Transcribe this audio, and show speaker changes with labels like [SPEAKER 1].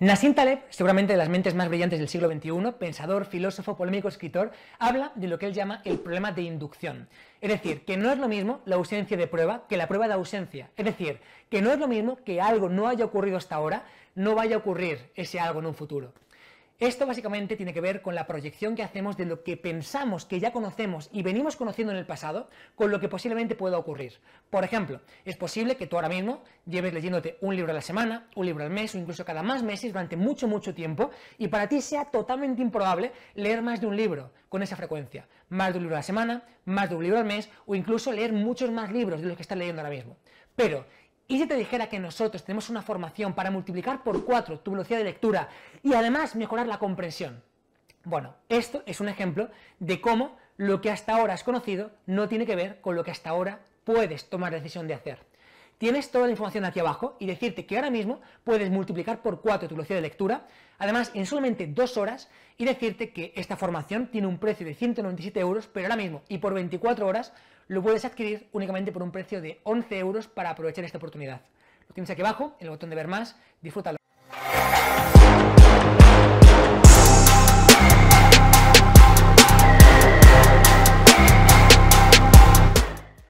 [SPEAKER 1] Nassim Taleb, seguramente de las mentes más brillantes del siglo XXI, pensador, filósofo, polémico, escritor, habla de lo que él llama el problema de inducción. Es decir, que no es lo mismo la ausencia de prueba que la prueba de ausencia. Es decir, que no es lo mismo que algo no haya ocurrido hasta ahora, no vaya a ocurrir ese algo en un futuro. Esto básicamente tiene que ver con la proyección que hacemos de lo que pensamos que ya conocemos y venimos conociendo en el pasado con lo que posiblemente pueda ocurrir. Por ejemplo, es posible que tú ahora mismo lleves leyéndote un libro a la semana, un libro al mes o incluso cada más meses durante mucho, mucho tiempo y para ti sea totalmente improbable leer más de un libro con esa frecuencia. Más de un libro a la semana, más de un libro al mes o incluso leer muchos más libros de los que estás leyendo ahora mismo. Pero ¿Y si te dijera que nosotros tenemos una formación para multiplicar por 4 tu velocidad de lectura y además mejorar la comprensión? Bueno, esto es un ejemplo de cómo lo que hasta ahora has conocido no tiene que ver con lo que hasta ahora puedes tomar decisión de hacer. Tienes toda la información aquí abajo y decirte que ahora mismo puedes multiplicar por 4 tu velocidad de lectura, además en solamente 2 horas, y decirte que esta formación tiene un precio de 197 euros, pero ahora mismo y por 24 horas lo puedes adquirir únicamente por un precio de 11 euros para aprovechar esta oportunidad. Lo tienes aquí abajo, en el botón de ver más, disfrútalo.